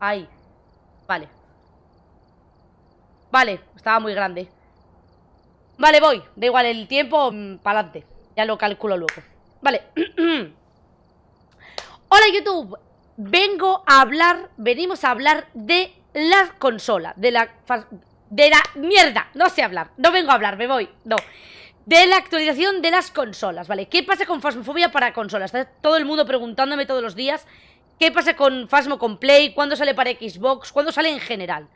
Ahí. Vale. Vale, estaba muy grande. Vale, voy. Da igual el tiempo, mm, pa'lante. para adelante. Ya lo calculo luego. Vale. Hola YouTube. Vengo a hablar, venimos a hablar de la consola, de la... De la mierda, no sé hablar, no vengo a hablar, me voy, no de la actualización de las consolas, ¿vale? ¿Qué pasa con Fasmofobia para consolas? todo el mundo preguntándome todos los días ¿Qué pasa con FASMO con Play? ¿Cuándo sale para Xbox? ¿Cuándo sale en general?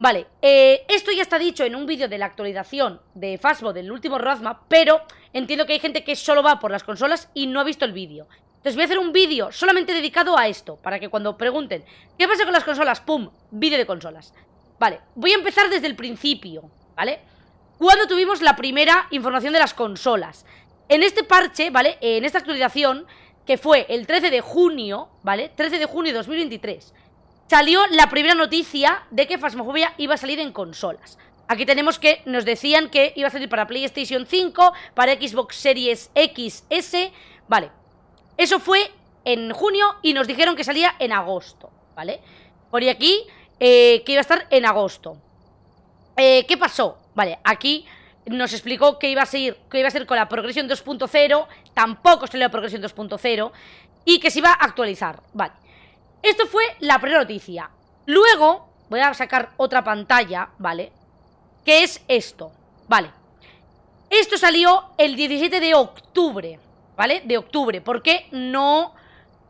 Vale, eh, esto ya está dicho en un vídeo de la actualización de FASMO del último Razma, pero entiendo que hay gente que solo va por las consolas y no ha visto el vídeo. Entonces voy a hacer un vídeo solamente dedicado a esto, para que cuando pregunten, ¿qué pasa con las consolas? ¡Pum! Vídeo de consolas. Vale, voy a empezar desde el principio, ¿vale? Cuando tuvimos la primera información de las consolas. En este parche, ¿vale? En esta actualización que fue el 13 de junio, ¿vale? 13 de junio de 2023, salió la primera noticia de que Phasmophobia iba a salir en consolas. Aquí tenemos que nos decían que iba a salir para PlayStation 5, para Xbox Series XS, vale. Eso fue en junio y nos dijeron que salía en agosto, ¿vale? Por aquí eh, que iba a estar en agosto. Eh, ¿Qué pasó? Vale, aquí nos explicó que iba a seguir, que iba a ser con la progresión 2.0, tampoco salió la progresión 2.0 y que se iba a actualizar. Vale. Esto fue la primera noticia. Luego voy a sacar otra pantalla, ¿vale? Que es esto, ¿vale? Esto salió el 17 de octubre, ¿vale? De octubre, porque no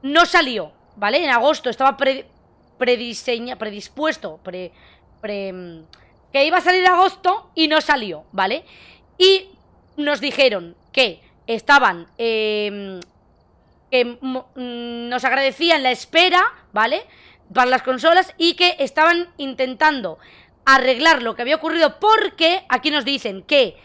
no salió, ¿vale? En agosto estaba predispuesto, pre mm, que iba a salir agosto y no salió, ¿vale? Y nos dijeron que estaban, em, que mm, nos agradecían la espera, ¿vale? Para las consolas y que estaban intentando arreglar lo que había ocurrido porque aquí nos dicen que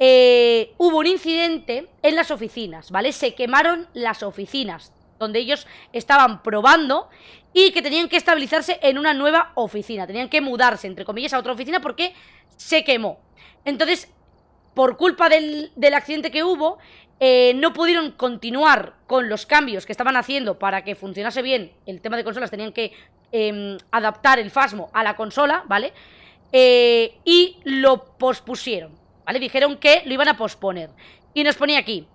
eh, hubo un incidente en las oficinas, ¿vale? Se quemaron las oficinas donde ellos estaban probando y que tenían que estabilizarse en una nueva oficina. Tenían que mudarse, entre comillas, a otra oficina porque se quemó. Entonces, por culpa del, accidente que hubo, eh, no pudieron continuar con los cambios que estaban haciendo para que funcionase bien el tema de consolas. Tenían que em, adaptar el Fasmo a la consola, ¿vale? Eh, y lo pospusieron, ¿vale? Dijeron que lo iban a posponer. Y nos ponía aquí.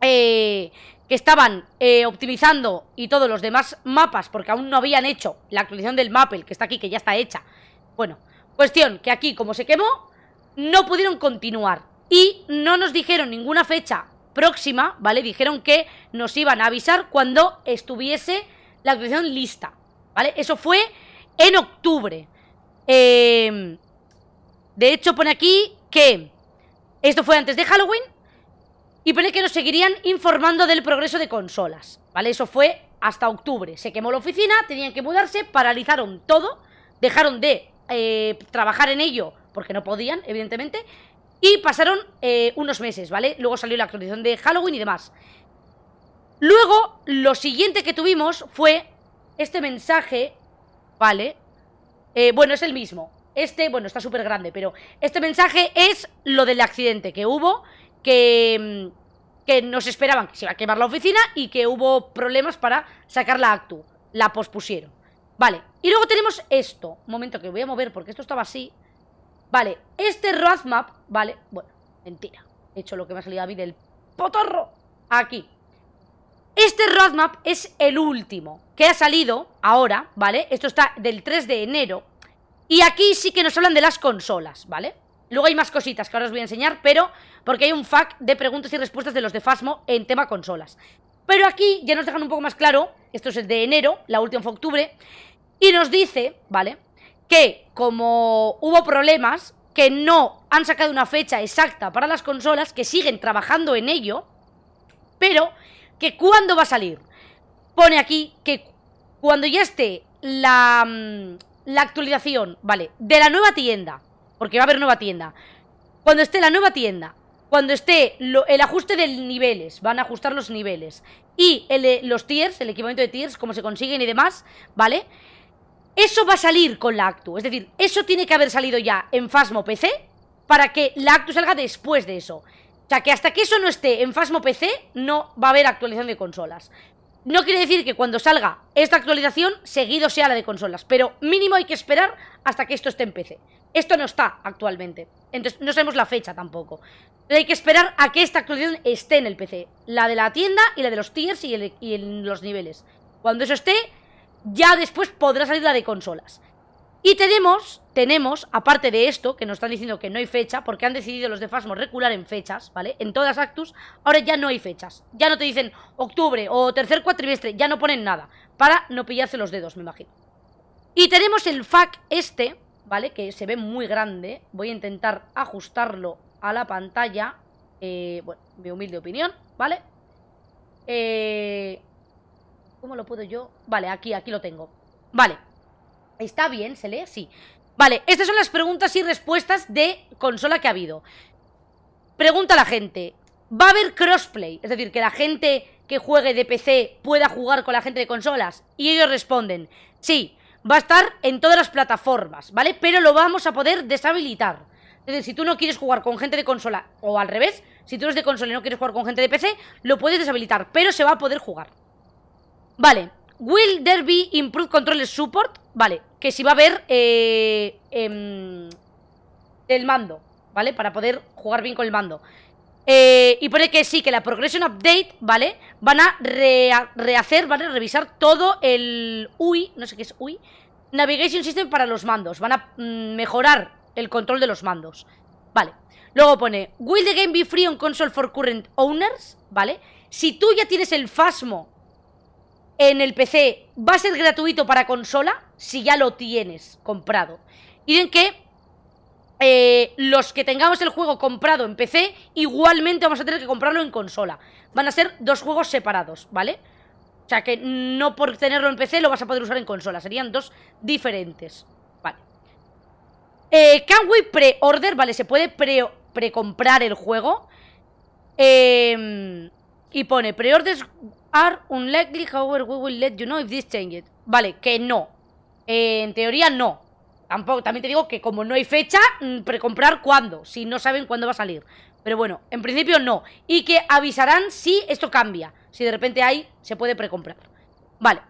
Eh, que estaban eh, optimizando y todos los demás mapas, porque aún no habían hecho la actualización del Maple, que está aquí, que ya está hecha. Bueno, cuestión que aquí, como se quemó, no pudieron continuar. Y no nos dijeron ninguna fecha próxima, ¿vale? Dijeron que nos iban a avisar cuando estuviese la actualización lista, ¿vale? Eso fue en octubre. Em, de hecho, pone aquí que esto fue antes de Halloween y pone que nos seguirían informando del progreso de consolas, ¿vale? Eso fue hasta octubre. Se quemó la oficina, tenían que mudarse, paralizaron todo, dejaron de eh, trabajar en ello porque no podían, evidentemente, y pasaron eh, unos meses, ¿vale? Luego salió la actualización de Halloween y demás. Luego, lo siguiente que tuvimos fue este mensaje, ¿vale? Eh, bueno, es el mismo. Este, bueno, está súper grande, pero este mensaje es lo del accidente que hubo que, mm, nos esperaban que se iba a quemar la oficina y que hubo problemas para sacar la actu. La pospusieron. Vale, y luego tenemos esto. Un momento que voy a mover porque esto estaba así. Vale, este roadmap, vale, bueno, mentira. He hecho lo que me ha salido a mí del potorro. Aquí. Este roadmap es el último que ha salido ahora, ¿vale? Esto está del 3 de enero. Y aquí sí que nos hablan de las consolas, ¿vale? Luego hay más cositas que ahora os voy a enseñar, pero porque hay un FAQ de preguntas y respuestas de los de Fasmo en tema consolas. Pero aquí ya nos dejan un poco más claro, esto es el de enero, la última fue octubre, y nos dice, ¿vale? Que como hubo problemas, que no han sacado una fecha exacta para las consolas, que siguen trabajando en ello, pero que cuándo va a salir. Pone aquí que cuando ya esté la, mm, la actualización, ¿vale? De la nueva tienda porque va a haber nueva tienda. Cuando esté la nueva tienda, cuando esté el ajuste de niveles, van a ajustar los niveles, y los tiers, el equipamiento de tiers, cómo se consiguen y demás, ¿vale? Eso va a salir con la Actu, es decir, eso tiene que haber salido ya en Fasmo PC para que la Actu salga después de eso. O sea, que hasta que eso no esté en Fasmo PC, no va a haber actualización de consolas. No quiere decir que cuando salga esta actualización, seguido sea la de consolas, pero mínimo hay que esperar hasta que esto esté en PC. Esto no está actualmente, entonces no sabemos la fecha tampoco. hay que esperar a que esta actualización esté en el PC, la de la tienda y la de los tiers y, los niveles. Cuando eso esté, ya después podrá salir la de consolas. Y tenemos, tenemos, aparte de esto, que nos están diciendo que no hay fecha, porque han decidido los de Fasmo recular en fechas, ¿vale? En todas Actus, ahora ya no hay fechas. Ya no te dicen octubre o tercer cuatrimestre, ya no ponen nada, para no pillarse los dedos, me imagino. Y tenemos el FAC este, ¿vale? Que se ve muy grande. Voy a intentar ajustarlo a la pantalla. Eh, bueno, mi humilde opinión, ¿vale? Eh, ¿Cómo lo puedo yo? Vale, aquí, aquí lo tengo. Vale. ¿Está bien? ¿Se lee? Sí. Vale, estas son las preguntas y respuestas de consola que ha habido. Pregunta a la gente, ¿va a haber crossplay? Es decir, que la gente que juegue de PC pueda jugar con la gente de consolas. Y ellos responden, sí, va a estar en todas las plataformas, ¿vale? Pero lo vamos a poder deshabilitar. Es decir, si tú no quieres jugar con gente de consola, o al revés, si tú eres de consola y no quieres jugar con gente de PC, lo puedes deshabilitar, pero se va a poder jugar. Vale, ¿will there be improved support? Vale, que si va a haber eh, em, el mando, ¿vale? Para poder jugar bien con el mando. Eh, y pone que sí, que la Progression Update, ¿vale? Van a rehacer, ¿vale? Revisar todo el UI, no sé qué es UI, Navigation System para los mandos. Van a mm, mejorar el control de los mandos, ¿vale? Luego pone, ¿Will the game be free on console for current owners? ¿Vale? Si tú ya tienes el Fasmo en el PC, ¿va a ser gratuito para consola? si ya lo tienes comprado. Y en que eh, los que tengamos el juego comprado en PC, igualmente vamos a tener que comprarlo en consola. Van a ser dos juegos separados, ¿vale? O sea que no por tenerlo en PC lo vas a poder usar en consola, serían dos diferentes. Vale. Eh, can we pre-order? Vale, se puede pre-comprar el juego. Em, y pone, pre-orders are unlikely, however we will let you know if this changes. Vale, que no, eh, en teoría no. Tampoco, también te digo que como no hay fecha, mm, precomprar cuándo, si no saben cuándo va a salir. Pero bueno, en principio no. Y que avisarán si esto cambia. Si de repente hay, se puede precomprar. Vale.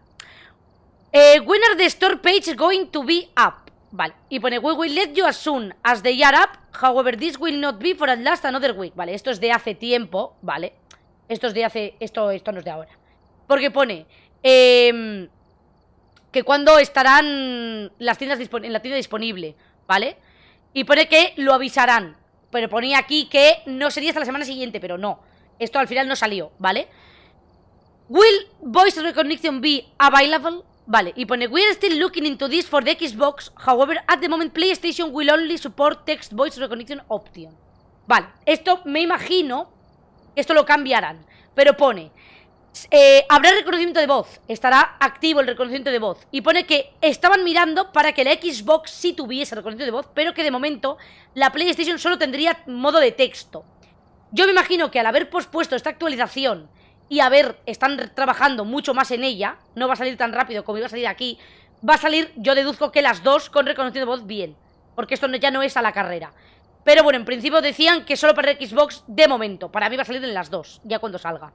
Eh, when the store page going to be up? Vale. Y pone, we will let you as soon as they are up. However, this will not be for at last another week. Vale, esto es de hace tiempo. Vale. Esto es de hace... Esto, esto no es de ahora. Porque pone... Eh, que cuando estarán las tiendas en la tienda disponible, ¿vale? Y pone que lo avisarán, pero ponía aquí que no sería hasta la semana siguiente, pero no. Esto al final no salió, ¿vale? Will voice recognition be available? Vale, y pone We're still looking into this for the Xbox However, at the moment PlayStation will only support text voice recognition option Vale, esto me imagino Esto lo cambiarán Pero pone eh, habrá reconocimiento de voz, estará activo el reconocimiento de voz. Y pone que estaban mirando para que la Xbox sí tuviese reconocimiento de voz, pero que de momento la PlayStation solo tendría modo de texto. Yo me imagino que al haber pospuesto esta actualización y haber, están trabajando mucho más en ella, no va a salir tan rápido como iba a salir aquí, va a salir, yo deduzco que las dos con reconocimiento de voz bien, porque esto ya no es a la carrera. Pero bueno, en principio decían que solo para Xbox de momento, para mí va a salir en las dos, ya cuando salga.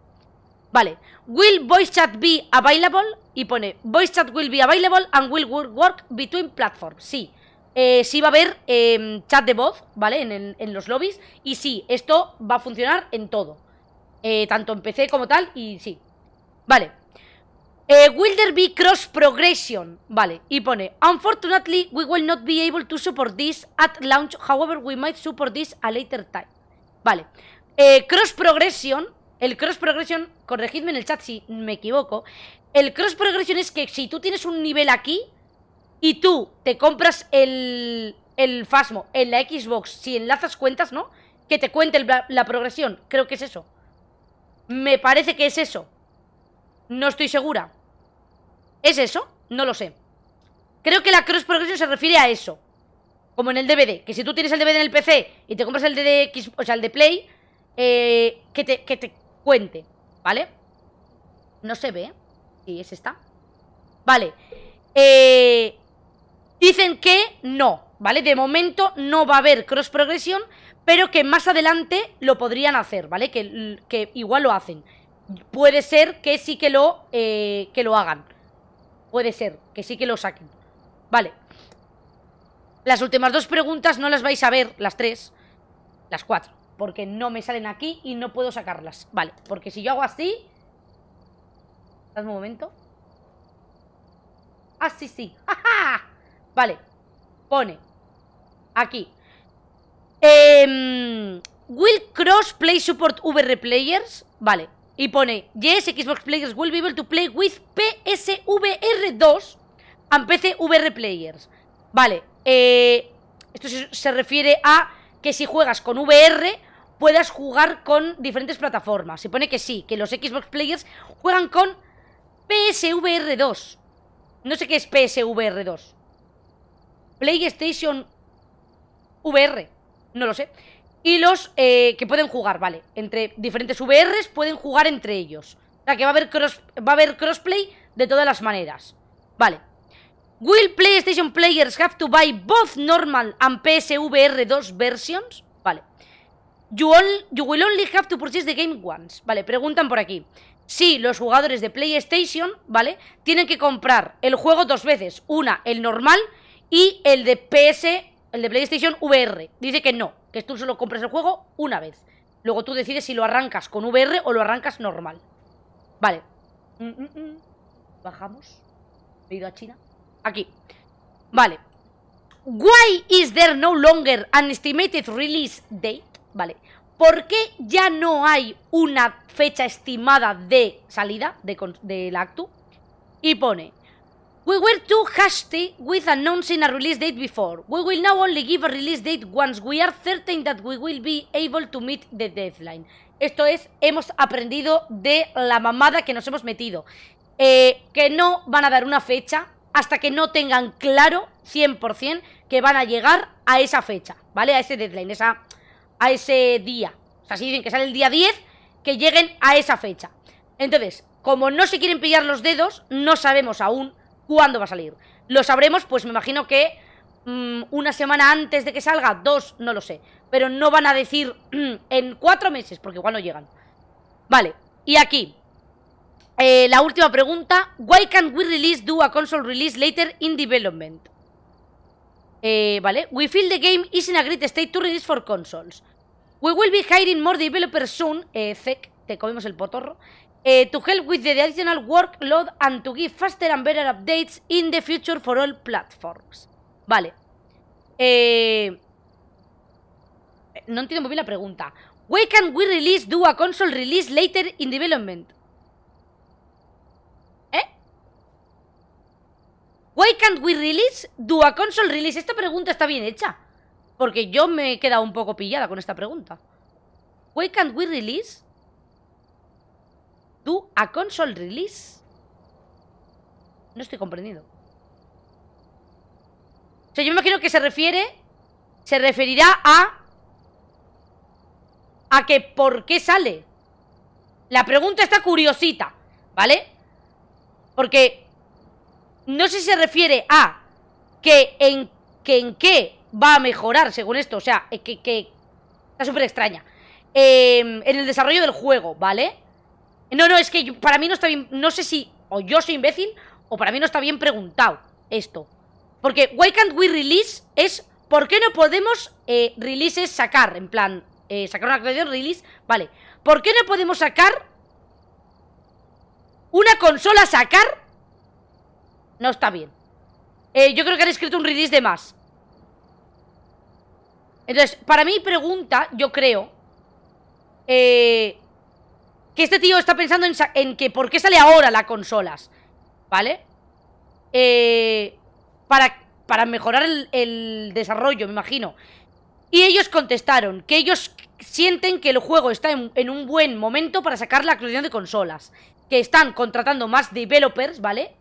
Vale, will voice chat be available? Y pone, voice chat will be available and will work between platforms. Sí, eh, sí va a haber em, chat de voz, ¿vale? En, los lobbies. Y sí, esto va a funcionar en todo. Eh, tanto en PC como tal, y sí. Vale. Eh, will there be cross progression? Vale, y pone, unfortunately we will not be able to support this at launch, however we might support this a later time. Vale. cross progression el cross progression, corregidme en el chat si me equivoco. El cross progression es que si tú tienes un nivel aquí y tú te compras el, el Fasmo en la Xbox, si enlazas cuentas, ¿no? Que te cuente la progresión. Creo que es eso. Me parece que es eso. No estoy segura. ¿Es eso? No lo sé. Creo que la cross progression se refiere a eso. Como en el DVD, que si tú tienes el DVD en el PC y te compras el de, X, o sea, el de Play, eh, que, te, que, te, Cuente, ¿vale? No se ve. Sí, es esta. Vale. Eh, dicen que no, ¿vale? De momento no va a haber cross progresión, pero que más adelante lo podrían hacer, ¿vale? Que, que igual lo hacen. Puede ser que sí que lo, eh, que lo hagan. Puede ser que sí que lo saquen. Vale. Las últimas dos preguntas no las vais a ver, las tres, las cuatro. Porque no me salen aquí y no puedo sacarlas. Vale, porque si yo hago así... Dame un momento. Ah, sí, sí. ja! Vale. Pone. Aquí. Em, will cross play support VR players. Vale. Y pone, yes, Xbox players will be able to play with PSVR 2 and PC VR players. Vale. Eh, esto se refiere a que si juegas con VR puedas jugar con diferentes plataformas. Se pone que sí, que los Xbox Players juegan con PSVR 2. No sé qué es PSVR 2. PlayStation VR. No lo sé. Y los eh, que pueden jugar, vale. Entre diferentes VRs pueden jugar entre ellos. O sea que va a haber, cross, va a haber crossplay de todas las maneras. Vale. Will PlayStation players have to buy both normal and PSVR 2 versions? Vale. You, will only have to purchase the game once. Vale, preguntan por aquí. Si los jugadores de PlayStation, ¿vale? Tienen que comprar el juego dos veces. Una, el normal y el de PS, el de PlayStation VR. Dice que no, que tú solo compras el juego una vez. Luego tú decides si lo arrancas con VR o lo arrancas normal. Vale. Mm, mm, mm. Bajamos. he ido a China. Aquí. Vale. Why is there no longer an estimated release date? Vale. ¿Por qué ya no hay una fecha estimada de salida del de, acto? Y pone, We were too hasty with announcing a release date before. We will now only give a release date once we are certain that we will be able to meet the deadline. Esto es, hemos aprendido de la mamada que nos hemos metido. Eh, que no van a dar una fecha hasta que no tengan claro 100% que van a llegar a esa fecha, ¿vale? A ese deadline, esa a ese día. O sea, si dicen que sale el día 10, que lleguen a esa fecha. Entonces, como no se quieren pillar los dedos, no sabemos aún cuándo va a salir. Lo sabremos, pues me imagino que mm, una semana antes de que salga, dos, no lo sé. Pero no van a decir en cuatro meses, porque igual no llegan. Vale, y aquí, eh, la última pregunta. Why can't we release do a console release later in development? Eh, vale. We feel the game is in a great state to release for consoles. We will be hiring more developers soon, eh, Zek, te comemos el potorro. Eh, to help with the additional workload and to give faster and better updates in the future for all platforms. Vale. Eh, no entiendo muy bien la pregunta. Why can we release do a console release later in development? ¿Eh? Why can't we release do a console release? Esta pregunta está bien hecha. Porque yo me he quedado un poco pillada con esta pregunta. Why can't we release? Do a console release? No estoy comprendido. O sea, yo me imagino que se refiere. Se referirá a. A que por qué sale. La pregunta está curiosita, ¿vale? Porque. No sé si se refiere a. Que en, que en qué va a mejorar según esto. O sea, eh, que, está súper extraña. Em, en el desarrollo del juego, ¿vale? No, no, es que para mí no está bien. No sé si o yo soy imbécil o para mí no está bien preguntado esto. Porque why can't we release es ¿por qué no podemos eh, releases sacar? En plan, eh, sacar una actualización, release, vale. ¿Por qué no podemos sacar una consola sacar? No está bien. yo creo que han escrito un release de más. Entonces, para mi pregunta, yo creo eh, que este tío está pensando en, que por qué sale ahora la consolas, ¿vale? Eh, para, para mejorar el, desarrollo, me imagino. Y ellos contestaron que ellos sienten que el juego está en, un buen momento para sacar la actualización de consolas. Que están contratando más developers, ¿vale?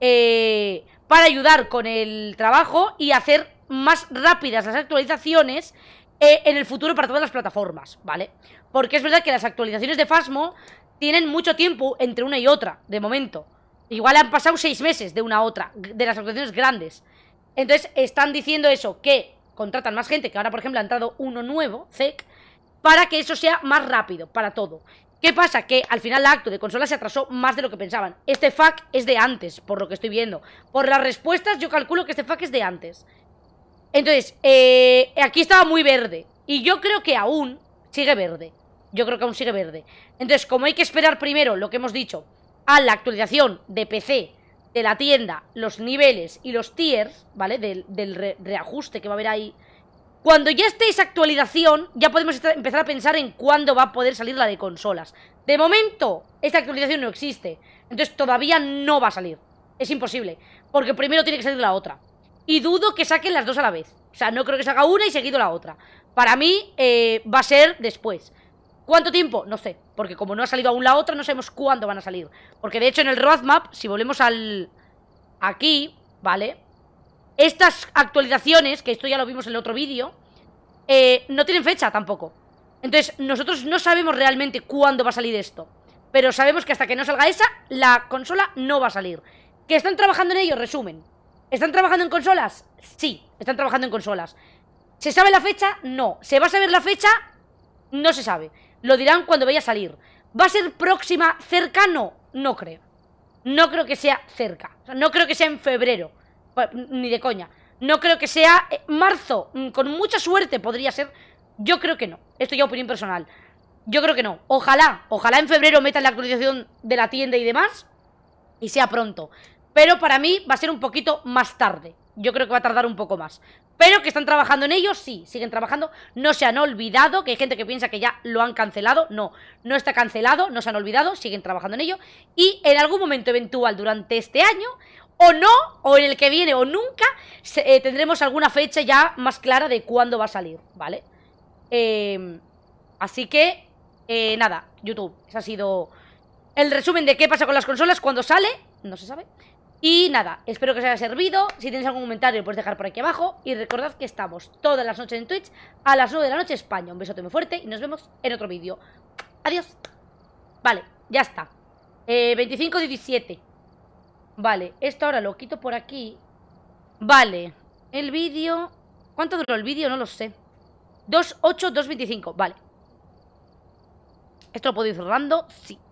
Eh, para ayudar con el trabajo y hacer más rápidas las actualizaciones eh, en el futuro para todas las plataformas, ¿vale? Porque es verdad que las actualizaciones de Fasmo tienen mucho tiempo entre una y otra, de momento. Igual han pasado seis meses de una a otra, de las actualizaciones grandes. Entonces están diciendo eso, que contratan más gente, que ahora por ejemplo ha entrado uno nuevo, ZEC, e para que eso sea más rápido, para todo. ¿Qué pasa? Que al final la acto de consola se atrasó más de lo que pensaban. Este FAQ es de antes, por lo que estoy viendo. Por las respuestas yo calculo que este FAQ es de antes. Entonces, eh, aquí estaba muy verde. Y yo creo que aún sigue verde. Yo creo que aún sigue verde. Entonces, como hay que esperar primero lo que hemos dicho a la actualización de PC de la tienda, los niveles y los tiers, ¿vale? Del, reajuste que va a haber ahí. Cuando ya esté esa actualización, ya podemos empezar a pensar en cuándo va a poder salir la de consolas. De momento, esta actualización no existe. Entonces, todavía no va a salir. Es imposible. Porque primero tiene que salir la otra. Y dudo que saquen las dos a la vez. O sea, no creo que salga una y seguido la otra. Para mí eh, va a ser después. ¿Cuánto tiempo? No sé. Porque como no ha salido aún la otra, no sabemos cuándo van a salir. Porque de hecho en el roadmap, si volvemos al... Aquí, ¿vale? Estas actualizaciones, que esto ya lo vimos en el otro vídeo, eh, no tienen fecha tampoco. Entonces, nosotros no sabemos realmente cuándo va a salir esto. Pero sabemos que hasta que no salga esa, la consola no va a salir. ¿Que están trabajando en ello? Resumen. ¿Están trabajando en consolas? Sí, están trabajando en consolas. ¿Se sabe la fecha? No. ¿Se va a saber la fecha? No se sabe. Lo dirán cuando vaya a salir. ¿Va a ser próxima, cercano? No creo. No creo que sea cerca. no creo que sea en febrero. Pues, ni de coña. No creo que sea eh, marzo. Mm, con mucha suerte podría ser. Yo creo que no. Esto ya opinión personal. Yo creo que no. Ojalá, ojalá en febrero metan la actualización de la tienda y demás. Y sea pronto. Pero para mí va a ser un poquito más tarde. Yo creo que va a tardar un poco más. Pero que están trabajando en ellos, sí, siguen trabajando. No se han olvidado, que hay gente que piensa que ya lo han cancelado. No, no está cancelado, no se han olvidado, siguen trabajando en ello. Y en algún momento eventual durante este año, o no, o en el que viene, o nunca, eh, tendremos alguna fecha ya más clara de cuándo va a salir, ¿vale? Em, así que, eh, nada, YouTube, ese ha sido el resumen de qué pasa con las consolas cuando sale, no se sabe. Y nada, espero que os haya servido. Si tienes algún comentario, lo podéis pues dejar por aquí abajo. Y recordad que estamos todas las noches en Twitch a las 9 de la noche España. Un besote muy fuerte y nos vemos en otro vídeo. Adiós. Vale, ya está. Eh, 25-17. Vale, esto ahora lo quito por aquí. Vale, el vídeo... ¿Cuánto duró el vídeo? No lo sé. 2-8-2-25, vale. ¿Esto lo puedo ir cerrando? Sí.